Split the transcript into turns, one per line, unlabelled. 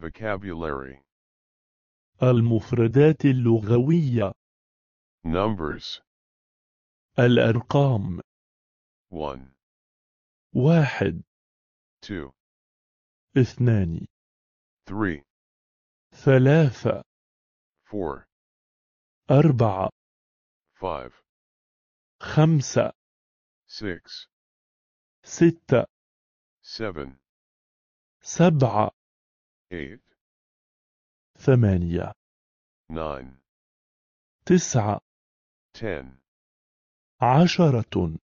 Vocabulary
المفردات اللغوية
Numbers الأرقام 1 واحد 2 اثنان 3 ثلاثة 4 أربعة 5 خمسة 6 ستة 7 سبعة eight إيه؟ ثمانية nine تسعة ten عشرة